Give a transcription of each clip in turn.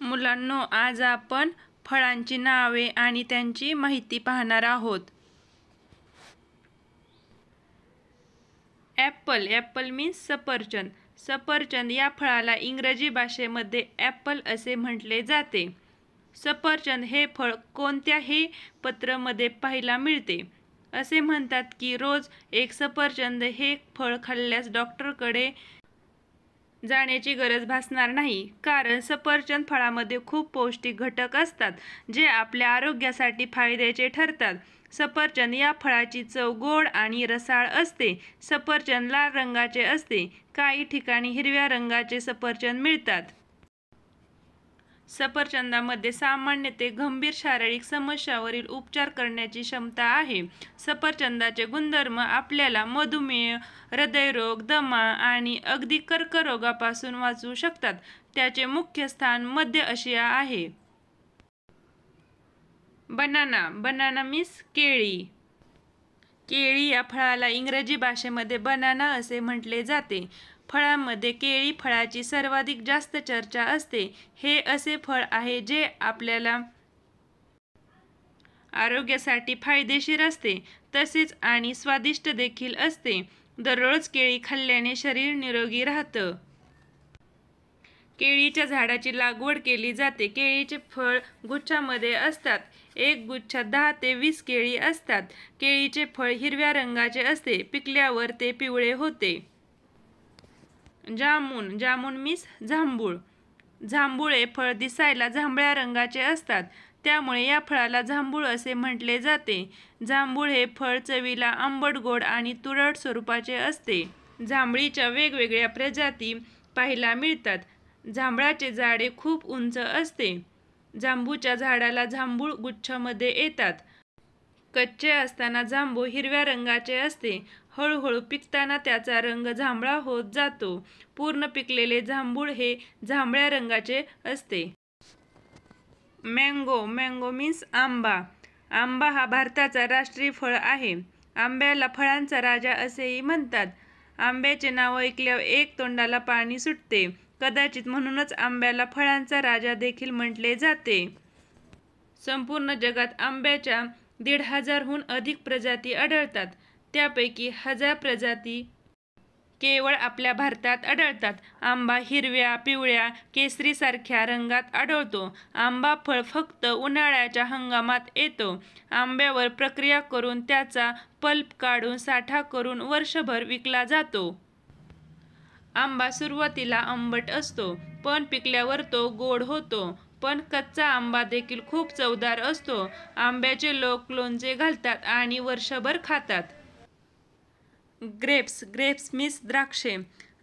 मुलांनो आज आपण फळांची नावे आणि त्यांची माहिती पाहणार आहोत ॲपल ॲपल मीन्स सफरचंद सफरचंद या फळाला इंग्रजी भाषेमध्ये ॲपल असे म्हटले जाते सफरचंद हे फळ कोणत्याही पत्रामध्ये पाहायला मिळते असे म्हणतात की रोज एक सफरचंद हे फळ खाल्ल्यास डॉक्टरकडे जाण्याची गरज भासणार नाही कारण सफरचंद फळामध्ये खूप पौष्टिक घटक असतात जे आपल्या आरोग्यासाठी फायद्याचे ठरतात सफरचंद या फळाची चव गोड आणि रसाळ असते सफरचंद लाल रंगाचे असते काही ठिकाणी हिरव्या रंगाचे सफरचंद मिळतात सफरचंदामध्ये सामान्यते गंभीर शारीरिक समस्यावरील उपचार करण्याची क्षमता आहे सफरचंदाचे गुणधर्म आपल्याला मधुमेह हृदयरोग दमा आणि अगदी कर्करोगापासून वाचवू शकतात त्याचे मुख्य स्थान मध्य आशिया आहे बनाना बनाना मीन्स केळी केळी या फळाला इंग्रजी भाषेमध्ये बनाना असे म्हटले जाते फळांमध्ये केळी फळाची सर्वाधिक जास्त चर्चा असते हे असे फळ आहे जे आपल्याला आरोग्यासाठी फायदेशीर असते तसेच आणि स्वादिष्ट देखील असते दररोज केळी खाल्ल्याने शरीर निरोगी राहतं केळीच्या झाडाची लागवड केली जाते केळीचे फळ गुच्छामध्ये असतात एक गुच्छा दहा ते वीस केळी असतात केळीचे फळ हिरव्या रंगाचे असते पिकल्यावर ते पिवळे होते जामून जामून मीस जांभूळ जांभूळे फळ दिसायला जांभळ्या रंगाचे असतात त्यामुळे या फळाला जांभूळ असे म्हटले जाते जांभूळ हे फळ चवीला आंबट गोड आणि तुरट स्वरूपाचे असते जांभळीच्या वेगवेगळ्या प्रजाती पाहायला मिळतात जांभळाचे झाडे खूप उंच असते जांभूच्या झाडाला जांभूळ गुच्छामध्ये येतात कच्चे असताना जांभू हिरव्या रंगाचे असते हळूहळू पिकताना त्याचा रंग जांभळा होत जातो पूर्ण पिकलेले जांभूळ हे जांभळ्या रंगाचे असते मँगो मँगो मीन्स आंबा आंबा हा भारताचा राष्ट्रीय फळ आहे आंब्याला फळांचा राजा असेही म्हणतात आंब्याचे नाव ऐकल्यावर एक तोंडाला पाणी सुटते कदाचित म्हणूनच आंब्याला फळांचा राजा देखील म्हटले जाते संपूर्ण जगात आंब्याच्या दीड हजारहून अधिक प्रजाती आढळतात त्यापैकी हजार प्रजाती केवळ आपल्या भारतात आढळतात आंबा हिरव्या पिवळ्या केसरीसारख्या रंगात आढळतो आंबा फळ फक्त उन्हाळ्याच्या हंगामात येतो आंब्यावर प्रक्रिया करून त्याचा पल्प काढून साठा करून वर्षभर विकला जातो आंबा सुरुवातीला आंबट असतो पण पिकल्यावर तो गोड होतो पण कच्चा आंबा देखील खूप चवदार असतो आंब्याचे लोक लोणचे घालतात आणि वर्षभर खातात ग्रेप्स ग्रेप्स मिस द्राक्षे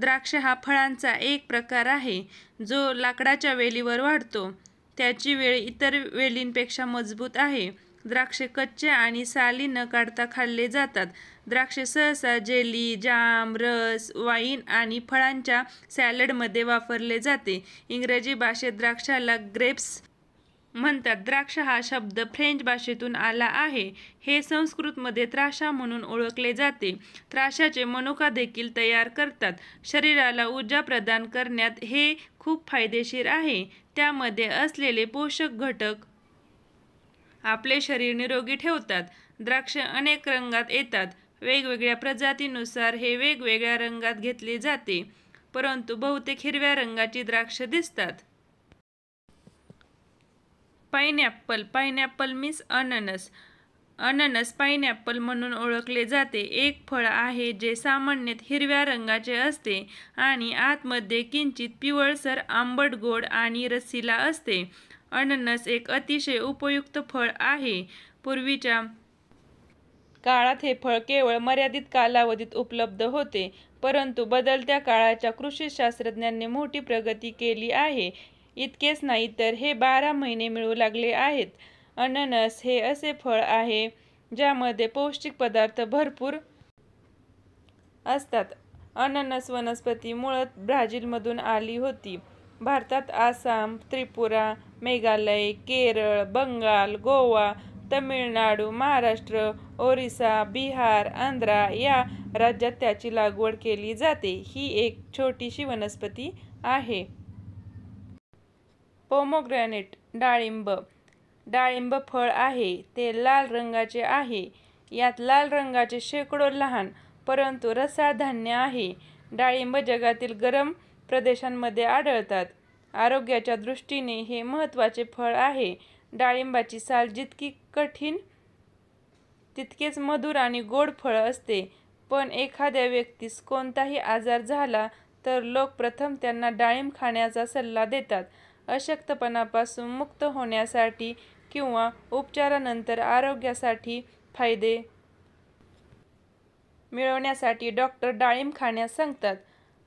द्राक्ष हा फळांचा एक प्रकार आहे जो लाकडाच्या वेलीवर वाढतो त्याची वेळ इतर वेलींपेक्षा मजबूत आहे द्राक्षे कच्चे आणि साली न काढता खाल्ले जातात द्राक्षे सहसा जेली जाम रस वाईन आणि फळांच्या सॅलडमध्ये वापरले जाते इंग्रजी भाषेत द्राक्षाला ग्रेप्स म्हणतात द्राक्ष हा शब्द फ्रेंच भाषेतून आला आहे हे संस्कृतमध्ये त्राशा म्हणून ओळखले जाते त्राशाचे मनुका देखील तयार करतात शरीराला ऊर्जा प्रदान करण्यात हे खूप फायदेशीर आहे त्यामध्ये असलेले पोषक घटक आपले शरीर निरोगी ठेवतात द्राक्ष अनेक रंगात येतात वेगवेगळ्या प्रजातीनुसार हे वेगवेगळ्या रंगात घेतले जाते परंतु बहुतेक हिरव्या रंगाची द्राक्ष दिसतात पायनॅप्पल पायनॅप्पल मीन्स अननस अननस पायनॅप्पल म्हणून ओळखले जाते एक फळ आहे जे सामान्यत हिरव्या रंगाचे असते आणि आतमध्ये किंचित पिवळसर आंबट गोड आणि रस्सीला असते अननस एक अतिशय उपयुक्त फळ आहे पूर्वीच्या काळात हे फळ केवळ मर्यादित कालावधीत उपलब्ध होते परंतु बदलत्या काळाच्या कृषी शास्त्रज्ञांनी मोठी प्रगती केली आहे इतकेच नाही तर हे बारा महिने मिळू लागले आहेत अननस हे असे फळ आहे ज्यामध्ये पौष्टिक पदार्थ भरपूर असतात अननस वनस्पती मुळात ब्राझीलमधून आली होती भारतात आसाम त्रिपुरा मेघालय केरळ बंगाल गोवा तमिळनाडू महाराष्ट्र ओरिसा बिहार आंध्रा या राज्यात त्याची लागवड केली जाते ही एक छोटीशी वनस्पती आहे पोमोग्रॅनेट डाळिंब डाळिंब फळ आहे ते लाल रंगाचे आहे यात लाल रंगाचे शेकडो लहान परंतु रसाळ धान्य आहे डाळिंब जगातील गरम प्रदेशांमध्ये आढळतात आरोग्याच्या दृष्टीने हे महत्त्वाचे फळ आहे डाळिंबाची साल जितकी कठीण तितकेच मधुर आणि गोड फळ असते पण एखाद्या व्यक्तीस कोणताही आजार झाला तर लोक प्रथम त्यांना डाळिंब खाण्याचा सल्ला देतात अशक्तपणापासून मुक्त होण्यासाठी किंवा उपचारानंतर आरोग्यासाठी फायदे मिळवण्यासाठी डॉक्टर डाळिंब खाण्यास सांगतात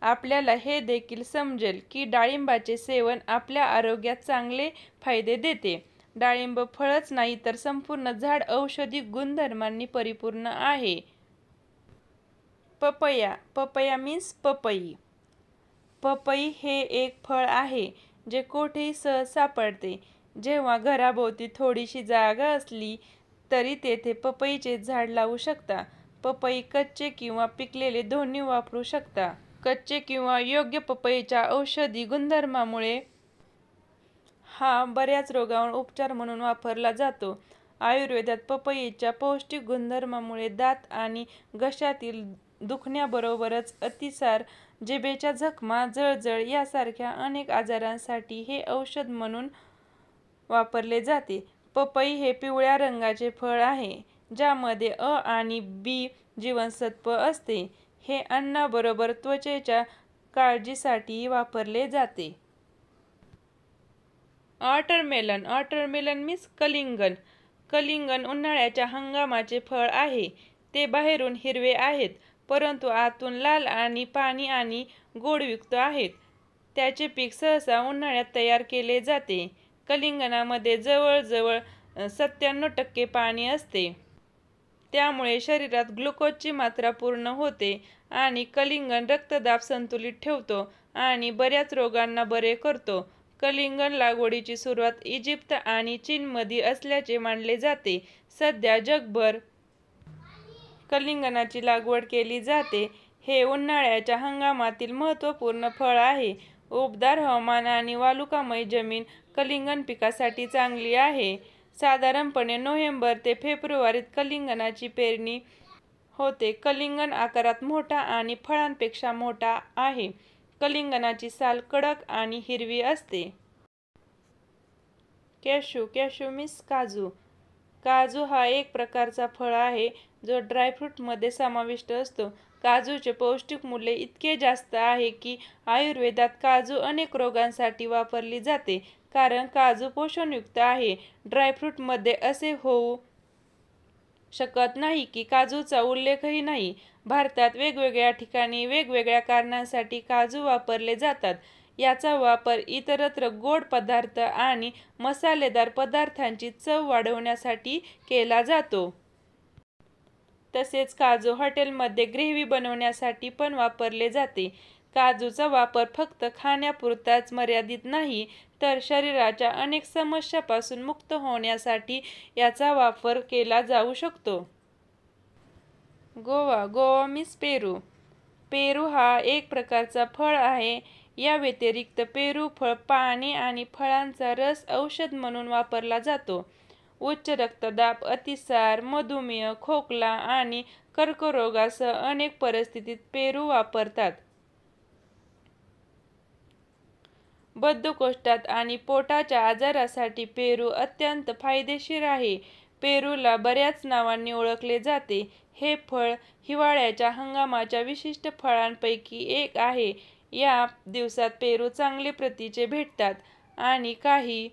आपल्याला हे देखील समजेल की डाळिंबाचे सेवन आपल्या आरोग्यात चांगले फायदे देते डाळिंब फळच नाही तर संपूर्ण झाड औषधी गुणधर्मांनी परिपूर्ण आहे पपया पपया मीन्स पपई पपई हे एक फळ आहे जे कोठेही सहज सापडते जेव्हा घराभोवती थोडीशी जागा असली तरी तेथे पपईचे झाड लावू शकता पपई कच्चे किंवा पिकलेले दोन्ही वापरू शकता कच्चे किंवा योग्य पपईच्या औषधी गुणधर्मामुळे हा बऱ्याच रोगावर उपचार म्हणून वापरला जातो आयुर्वेदात पपईच्या पौष्टिक गुणधर्मामुळे दात आणि घशातील दुखण्याबरोबरच अतिसार जिबेच्या जखमा जळजळ यासारख्या अनेक आजारांसाठी हे औषध म्हणून वापरले जाते पपई हे पिवळ्या रंगाचे फळ आहे ज्यामध्ये अ आणि बी जीवनसत्व असते हे अन्नाबरोबर त्वचेच्या काळजीसाठी वापरले जाते ऑटरमेलन ऑटरमेलन मीन्स कलिंगन कलिंगन उन्हाळ्याच्या हंगामाचे फळ आहे ते बाहेरून हिरवे आहेत परंतु आतून लाल आणि पाणी आणि गोडयुक्त आहेत त्याचे पीक सहसा उन्हाळ्यात तयार केले जाते कलिंगणामध्ये जवळजवळ सत्त्याण्णव टक्के पाणी असते त्यामुळे शरीरात ग्लुकोजची मात्रा पूर्ण होते आणि कलिंगण रक्तदाब संतुलित ठेवतो आणि बऱ्याच रोगांना बरे करतो कलिंगण लागवडीची सुरुवात इजिप्त आणि चीनमध्ये असल्याचे मानले जाते सध्या जगभर कलिंगणाची लागवड केली जाते हे उन्हाळ्याच्या हंगामातील महत्त्वपूर्ण फळ आहे उबदार हवामान आणि वालुकामय जमीन कलिंगण पिकासाठी चांगली आहे साधारणपणे नोव्हेंबर ते फेब्रुवारीत कलिंगणाची पेरणी होते कलिंगण आकारात मोठा आणि फळांपेक्षा मोठा आहे कलिंगणाची साल कडक आणि हिरवी असते कॅशू कॅशू मिस काजू काजू हा एक प्रकारचा फळ आहे जो ड्रायफ्रूटमध्ये समाविष्ट असतो काजूचे पौष्टिक मूल्य इतके जास्त आहे की आयुर्वेदात काजू अनेक रोगांसाठी वापरली जाते कारण काजू पोषणयुक्त आहे ड्रायफ्रूटमध्ये असे होऊ शकत नाही की काजूचा उल्लेखही नाही भारतात वेगवेगळ्या ठिकाणी वेगवेगळ्या कारणांसाठी काजू वापरले जातात याचा वापर इतरत्र गोड पदार्थ आणि मसालेदार पदार्थांची चव वाढवण्यासाठी केला जातो तसेच काजू हॉटेलमध्ये ग्रेव्ही बनवण्यासाठी पण वापरले जाते काजूचा वापर फक्त खाण्यापुरताच मर्यादित नाही तर शरीराच्या अनेक समस्यापासून मुक्त होण्यासाठी याचा वापर केला जाऊ शकतो गोवा गोवा मिस पेरू पेरू हा एक प्रकारचा फळ आहे या व्यतिरिक्त पेरू फळ पाने आणि फळांचा रस औषध म्हणून वापरला जातो उच्च रक्तदाब अतिसार मधुमेह खोकला आणि कर्करोगासह अनेक परिस्थितीत पेरू वापरतात बद्धकोष्ठात आणि पोटाच्या आजारासाठी पेरू अत्यंत फायदेशीर आहे पेरूला बऱ्याच नावांनी ओळखले जाते हे फळ हिवाळ्याच्या हंगामाच्या विशिष्ट फळांपैकी एक आहे या दिवसात पेरू चांगले प्रतीचे भेटतात आणि काही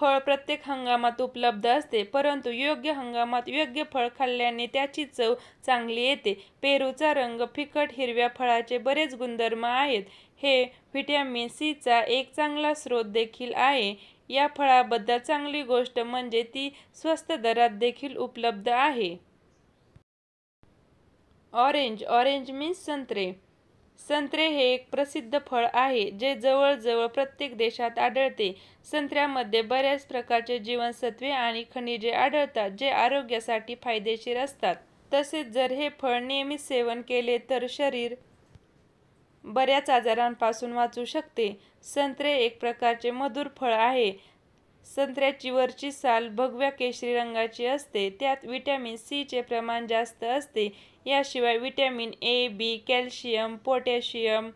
फळ प्रत्येक हंगामात उपलब्ध असते परंतु योग्य हंगामात योग्य फळ खाल्ल्याने त्याची चव चांगली येते पेरूचा रंग फिकट हिरव्या फळाचे बरेच गुणधर्म आहेत हे व्हिटॅमिन सीचा एक चांगला स्रोत देखील आहे या फळाबद्दल चांगली गोष्ट म्हणजे ती स्वस्त दरात देखील उपलब्ध आहे ऑरेंज ऑरेंज मीन्स संत्रे संत्रे हे एक प्रसिद्ध फळ आहे जे जवळजवळ प्रत्येक देशात आढळते संत्र्यामध्ये बऱ्याच प्रकारचे जीवनसत्वे आणि खनिजे आढळतात जे आरोग्यासाठी फायदेशीर असतात तसेच जर हे फळ नियमित सेवन केले तर शरीर बऱ्याच आजारांपासून वाचू शकते संत्रे एक प्रकारचे मधुर फळ आहे संत्र्याची वरची साल भगव्या केशरी रंगाची असते त्यात विटॅमिन सीचे प्रमाण जास्त असते याशिवाय vitamin A B calcium potassium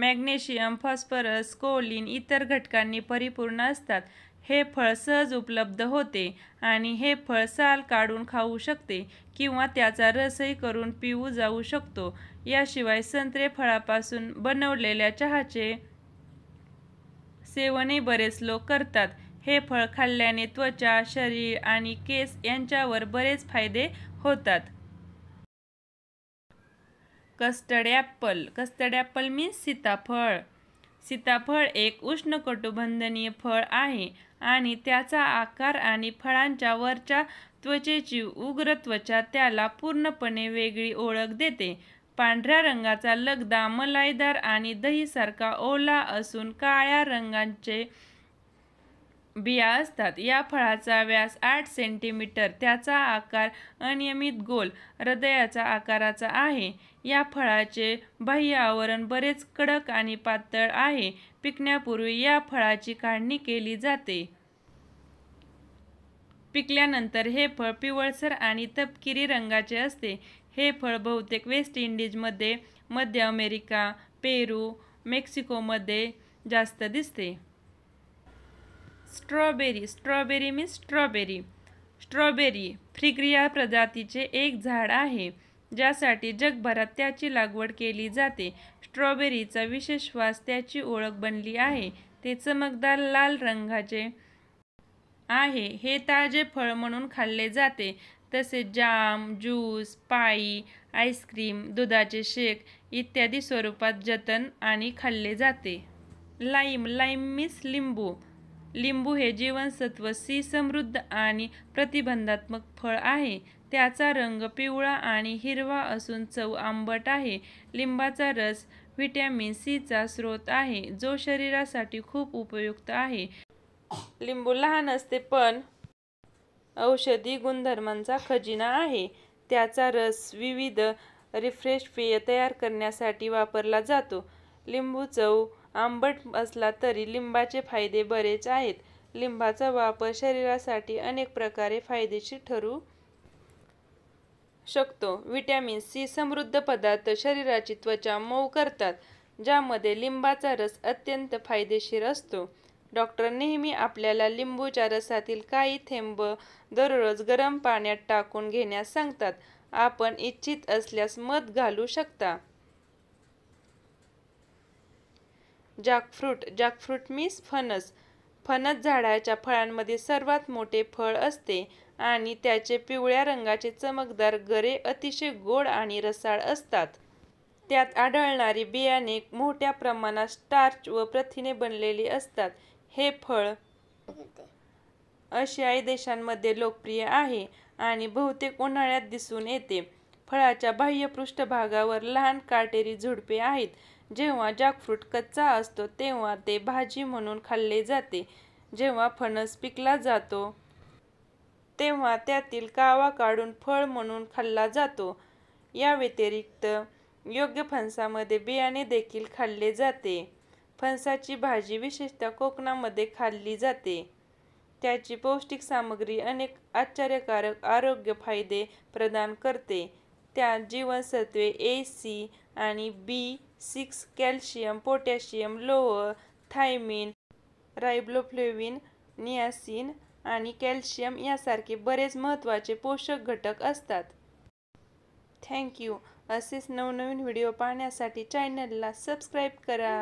magnesium phosphorus choline इतर घटकांनी परिपूर्ण असतात हे फळ सहज उपलब्ध होते आणि हे फळ साल काढून खाऊ शकते किंवा त्याचा रसही करून पिऊ जाऊ शकतो याशिवाय संत्रे फळापासून बनवलेल्या चहाचे सेवनही बरेच लोक करतात हे फळ खाल्ल्याने त्वचा शरीर आणि केस यांच्यावर बरेच फायदे होतात custard apple custard apple means सीताफळ सीताफळ एक उष्णकटुबंधनीय फळ आहे आणि त्याचा आकार आणि फळांच्या वरच्या त्वचेची उग्र त्वचा त्याला पूर्णपणे वेगळी ओळख देते पांढऱ्या रंगाचा लगदा मलाईदार आणि दहीसारखा ओला असून काळ्या रंगांचे बिया असतात या फळाचा व्यास आठ सेंटीमीटर त्याचा आकार अनियमित गोल हृदयाचा आकाराचा आहे या फळाचे बाह्य आवरण बरेच कडक आणि पातळ आहे पिकण्यापूर्वी या फळाची काढणी केली जाते पिकल्यानंतर हे फळ पिवळसर आणि तपकिरी रंगाचे असते हे फळ बहुतेक वेस्ट इंडिजमध्ये मध्य अमेरिका पेरू मेक्सिकोमध्ये जास्त दिसते strawberry strawberry means strawberry strawberry फ्रिग्रिया प्रजातीचे एक झाड आहे ज्यासाठी जगभरात त्याची लागवड केली जाते स्ट्रॉबेरीचा विशेष वास त्याची ओळख बनली आहे ते चमकदार लाल रंगाचे आहे हे ताजे फळ म्हणून खाल्ले जाते तसे जाम ज्यूस पाई आईस्क्रीम दुधाचे शेक इत्यादी स्वरूपात जतन आणि खाल्ले जाते लाईम लाईम मीन्स लिंबू लिंबू हे जीवनसत्व सी समृद्ध आणि प्रतिबंधात्मक फळ आहे त्याचा रंग पिवळा आणि हिरवा असून चव आंबट आहे लिंबाचा रस व्हिटॅमिन सीचा स्रोत आहे जो शरीरासाठी खूप उपयुक्त आहे लिंबू लहान असते पण औषधी गुणधर्मांचा खजिना आहे त्याचा रस विविध रिफ्रेश पेय तयार करण्यासाठी वापरला जातो लिंबू चव आंबट असला तरी लिंबाचे फायदे बरेच आहेत लिंबाचा वापर शरीरासाठी अनेक प्रकारे फायदेशीर ठरू शकतो व्हिटॅमिन सी समृद्ध पदार्थ शरीराची त्वचा मऊ करतात ज्यामध्ये लिंबाचा रस अत्यंत फायदेशीर असतो डॉक्टर नेहमी आपल्याला लिंबूच्या रसातील काही थेंब दररोज गरम पाण्यात टाकून घेण्यास सांगतात आपण इच्छित असल्यास मध घालू शकता जॅकफ्रूट जॅकफ्रूट मीन्स फणस फणस झाडाच्या फळांमध्ये सर्वात मोठे फळ असते आणि त्याचे पिवळ्या रंगाचे चमकदार गरे अतिशय गोड आणि रसाळ असतात त्यात आढळणारी बियाणे मोठ्या प्रमाणात स्टार्च व प्रथिने बनलेली असतात हे फळ आशियाई देशांमध्ये लोकप्रिय आहे आणि बहुतेक उन्हाळ्यात दिसून येते फळाच्या बाह्य पृष्ठभागावर लहान काटेरी झुडपे आहेत जेव्हा जॅकफ्रूट कच्चा असतो तेव्हा ते भाजी म्हणून खाल्ले जाते जेव्हा फणस पिकला जातो तेव्हा त्यातील कावा काढून फळ म्हणून खाल्ला जातो या व्यतिरिक्त योग्य फणसामध्ये बियाणे देखील खाल्ले जाते फणसाची भाजी विशेषतः कोकणामध्ये खाल्ली जाते त्याची पौष्टिक सामग्री अनेक आश्चर्यकारक आरोग्य फायदे प्रदान करते त्यात जीवनसत्वे ए सी आणि बी सिक्स कॅल्शियम पोटॅशियम लोह थायमिन रायब्लोफ्लेविन नियासिन आणि कॅल्शियम यासारखे बरेच महत्त्वाचे पोषक घटक असतात थँक्यू असेच नवनवीन व्हिडिओ पाहण्यासाठी चॅनलला सबस्क्राईब करा